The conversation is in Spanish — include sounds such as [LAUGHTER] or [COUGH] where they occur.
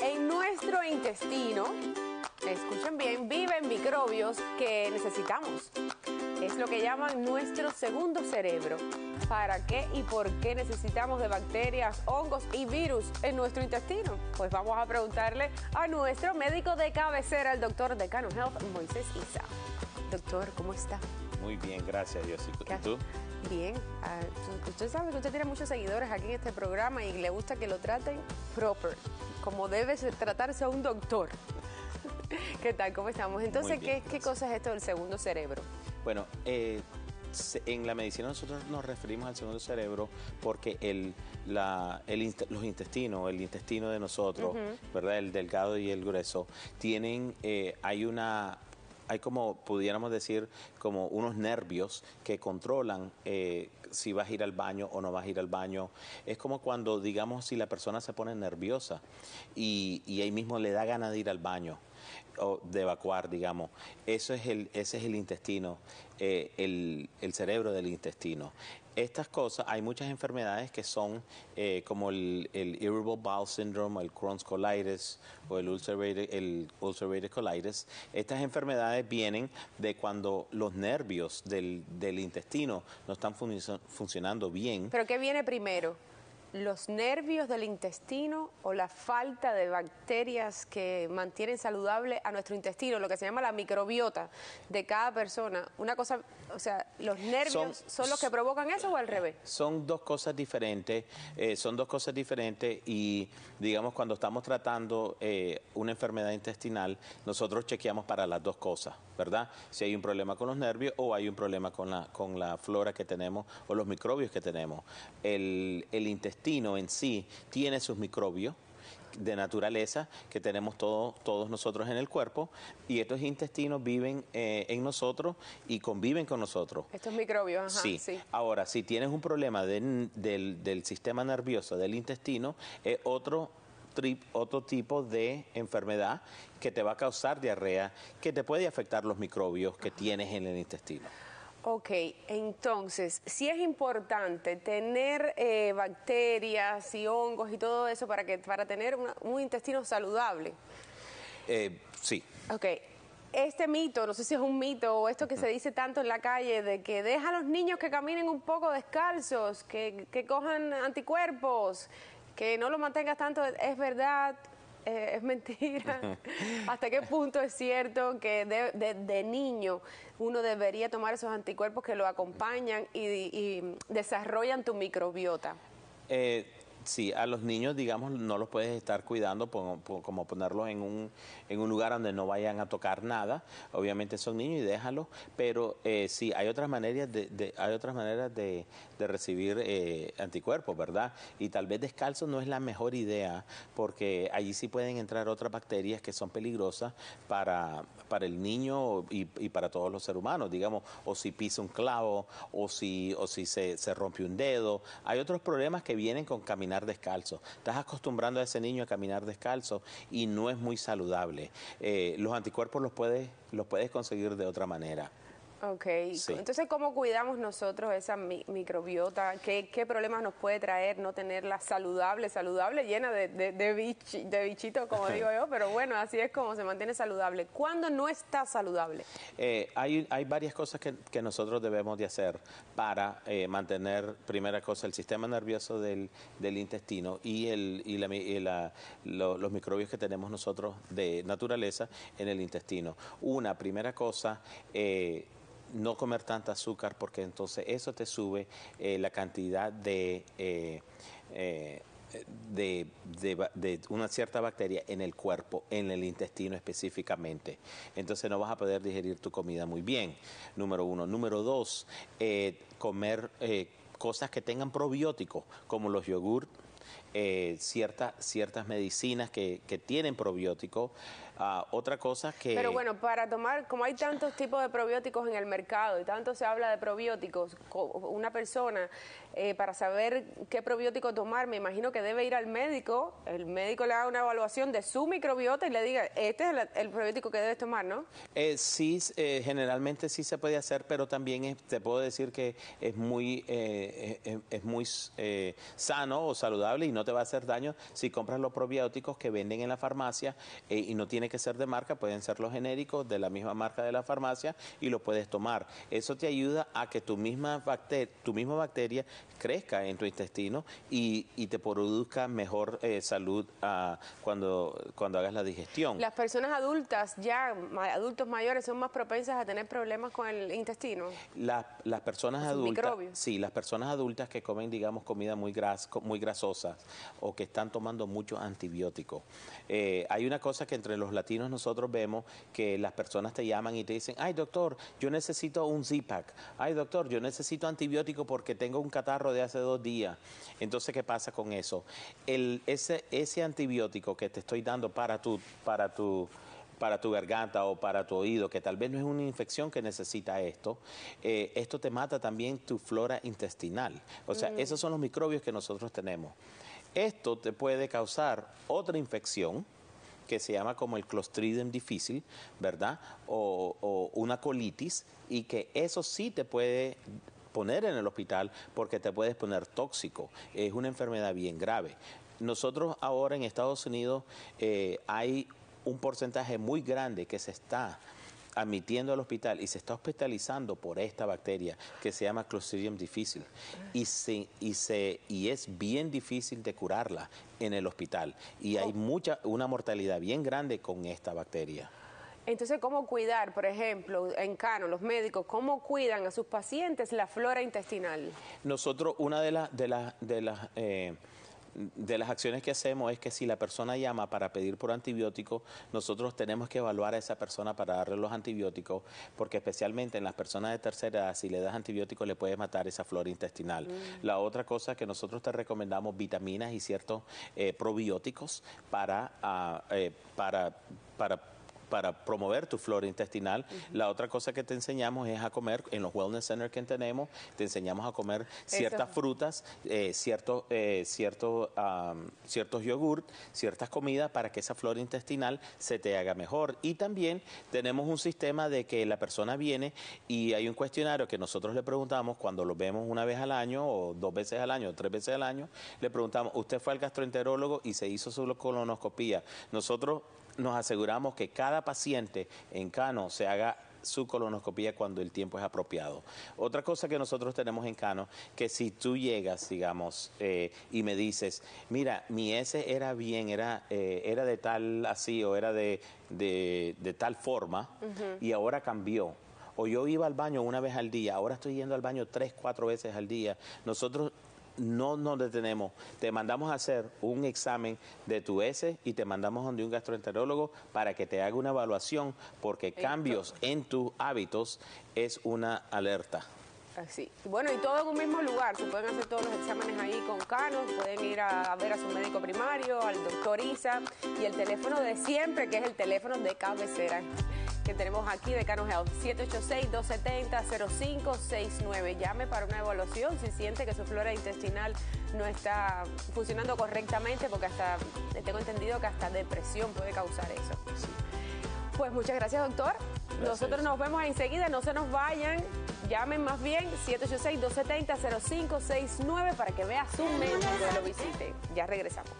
En nuestro intestino, escuchen bien, viven microbios que necesitamos. Es lo que llaman nuestro segundo cerebro. ¿Para qué y por qué necesitamos de bacterias, hongos y virus en nuestro intestino? Pues vamos a preguntarle a nuestro médico de cabecera, el doctor de canon Health, Moisés Isa. Doctor, ¿cómo está? Muy bien, gracias Dios. ¿Y tú? Bien. Ah, usted sabe que usted tiene muchos seguidores aquí en este programa y le gusta que lo traten proper, como debe tratarse a un doctor. ¿Qué tal? ¿Cómo estamos? Entonces, ¿qué, ¿qué, cosa es esto del segundo cerebro? Bueno, eh, en la medicina nosotros nos referimos al segundo cerebro porque el, la, el, los intestinos, el intestino de nosotros, ¿verdad? El delgado y el grueso, tienen, eh, hay una hay como, pudiéramos decir, como unos nervios que controlan eh, si vas a ir al baño o no vas a ir al baño. Es como cuando, digamos, si la persona se pone nerviosa y, y ahí mismo le da ganas de ir al baño o de evacuar, digamos. Eso es el, ese es el intestino, eh, el, el, cerebro del intestino. Estas cosas, hay muchas enfermedades que son eh, como el, irritable bowel syndrome, el Crohn's colitis o el ulcerative, el colitis. Estas enfermedades vienen de cuando los nervios del, del intestino no están funcionando bien. ¿Pero qué viene primero? los nervios del intestino o la falta de bacterias que mantienen saludable a nuestro intestino, lo que se llama la microbiota de cada persona. Una cosa, o sea, los nervios son, los que provocan eso o al revés. Son dos cosas diferentes, eh, son dos cosas diferentes y digamos cuando estamos tratando eh, una enfermedad intestinal, nosotros chequeamos para las dos cosas, ¿verdad? Si hay un problema con los nervios o hay un problema con la, con la flora que tenemos o los microbios que tenemos. El, el intestino intestino en sí tiene sus microbios de naturaleza que tenemos todos nosotros en el cuerpo y estos intestinos viven eh, en nosotros y conviven con nosotros. Estos microbios, ajá, sí. Ahora, si tienes un problema del, del, sistema nervioso del intestino, es otro otro tipo de enfermedad que te va a causar diarrea, que te puede afectar los microbios que tienes en el intestino. Ok, entonces, sí es importante tener eh, bacterias y hongos y todo eso para, que, para tener un intestino saludable. Eh, sí. Ok, este mito, no sé si es un mito o esto que se dice tanto en la calle de que deja a los niños que caminen un poco descalzos, que, que cojan anticuerpos, que no los mantengas tanto, ¿es verdad? Eh, es mentira, [LAUGHS] hasta qué punto es cierto que de, niño uno debería tomar esos anticuerpos que lo acompañan y, desarrollan tu microbiota. Eh, Sí, a los niños, digamos, no los puedes estar cuidando como ponerlos en un, en un lugar donde no vayan a tocar nada. Obviamente son niños y déjalos, pero eh, sí, hay otras maneras de, hay otras maneras de, recibir eh, anticuerpos, ¿verdad? Y tal vez descalzo no es la mejor idea porque allí sí pueden entrar otras bacterias que son peligrosas para, para el niño y, para todos los seres humanos, digamos, o si pisa un clavo o si, o si se, se rompe un dedo. Hay otros problemas que vienen con caminar caminar descalzo. Estás acostumbrando a ese niño a caminar descalzo y no es muy saludable. Eh, los anticuerpos los puedes, los puedes conseguir de otra manera. Ok, entonces ¿cómo cuidamos nosotros esa microbiota? ¿Qué, ¿Qué, problemas nos puede traer no tenerla saludable, saludable, llena de, de, bichitos, como [LAUGHS] digo yo? Pero bueno, así es como se mantiene saludable. ¿Cuándo no está saludable? Eh, hay, hay, varias cosas que, nosotros debemos de hacer para eh, mantener, primera cosa, el sistema nervioso del, intestino y, el, los microbios que tenemos nosotros de naturaleza en el intestino. Una primera cosa... Eh, no comer tanta azúcar porque entonces eso te sube eh, la cantidad de, eh, eh, de, una cierta bacteria en el cuerpo, en el intestino específicamente. Entonces no vas a poder digerir tu comida muy bien, número uno. Número dos, comer cosas que tengan probióticos, como los yogur Eh, ciertas medicinas que, que tienen probióticos, otra cosa que... Pero bueno, para tomar, como hay tantos tipos de probióticos en el mercado y tanto se habla de probióticos, una persona, eh, para saber qué probiótico tomar, me imagino que debe ir al médico, el médico le haga una evaluación de su microbiota y le diga, este es el, probiótico que debes tomar, ¿no? Eh, sí, eh, generalmente sí se puede hacer, pero también te puedo decir que es muy, eh, muy sano o saludable y no te va a hacer daño si compras los probióticos que venden en la farmacia y no tiene que ser de marca, pueden ser los genéricos de la misma marca de la farmacia y lo puedes tomar. Eso te ayuda a que tu misma bacteria, tu misma bacteria crezca en tu intestino y, te produzca mejor eh, salud ah, cuando, cuando hagas la digestión. Las personas adultas, ya adultos mayores, son más propensas a tener problemas con el intestino. las, personas adultas, sí, las personas adultas que comen, digamos, comida muy, gras, muy grasosa o que están tomando mucho antibiótico. Eh, hay una cosa que entre los latinos nosotros vemos que las personas te llaman y te dicen, ay doctor, yo necesito un Z-Pack, ay doctor, yo necesito antibiótico porque tengo un catarro de hace dos días. Entonces, ¿qué pasa con eso? ese, ese antibiótico que te estoy dando para tu, para tu para tu garganta o para tu oído, que tal vez no es una infección que necesita esto, eh, esto te mata también tu flora intestinal. O sea, mm. esos son los microbios que nosotros tenemos. Esto te puede causar otra infección, que se llama como el clostridium difícil, ¿verdad? O, una colitis y que eso sí te puede poner en el hospital porque te puedes poner tóxico. Es una enfermedad bien grave. Nosotros ahora en Estados Unidos eh, hay un porcentaje muy grande que se está admitiendo al hospital y se está hospitalizando por esta bacteria que se llama Clostridium difficile y, se, y, se, y es bien difícil de curarla en el hospital y hay oh. mucha, una mortalidad bien grande con esta bacteria. Entonces, ¿cómo cuidar, por ejemplo, en Cano, los médicos, cómo cuidan a sus pacientes la flora intestinal? Nosotros, una de las... De de las eh, de las acciones que hacemos es que si la persona llama para pedir por antibiótico nosotros tenemos que evaluar a esa persona para darle los antibióticos, porque especialmente en las personas de tercera edad, si le das antibióticos le puedes matar esa flora intestinal. Mm. La otra cosa que nosotros te recomendamos, vitaminas y ciertos eh, probióticos para, ah, eh, para, para para promover tu flora intestinal. La otra cosa que te enseñamos es a comer, en los wellness centers que tenemos, te enseñamos a comer ciertas frutas, ciertos, eh, ciertos, eh, ciertos yogurt, ciertas comidas para que esa flora intestinal se te haga mejor. Y también tenemos un sistema de que la persona viene y hay un cuestionario que nosotros le preguntamos cuando lo vemos una vez al año o dos veces al año o tres veces al año, le preguntamos, usted fue al gastroenterólogo y se hizo su colonoscopía. Nosotros nos aseguramos que cada paciente en Cano se haga su colonoscopia cuando el tiempo es apropiado. Otra cosa que nosotros tenemos en Cano, que si tú llegas, digamos, eh, y me dices, mira, mi S era bien, era, eh, era de tal así o era de, tal forma y ahora cambió o yo iba al baño una vez al día, ahora estoy yendo al baño tres, cuatro veces al día. Nosotros no nos detenemos. Te mandamos a hacer un examen de tu S y te mandamos donde un gastroenterólogo para que te haga una evaluación porque cambios en tus hábitos es una alerta. Así. Bueno, y todo en un mismo lugar. Se pueden hacer todos los exámenes ahí con Cano, pueden ir a, ver a su médico primario, al doctor Isa y el teléfono de siempre, que es el teléfono de cabecera que tenemos aquí de Cano Health, 786-270-0569. Llame para una evaluación si siente que su flora intestinal no está funcionando correctamente, porque hasta, tengo entendido que hasta depresión puede causar eso. Pues muchas gracias, doctor. Nosotros nos vemos enseguida, no se nos vayan. Llamen más bien 786-270-0569 para que un su menú cuando lo visiten. Ya regresamos.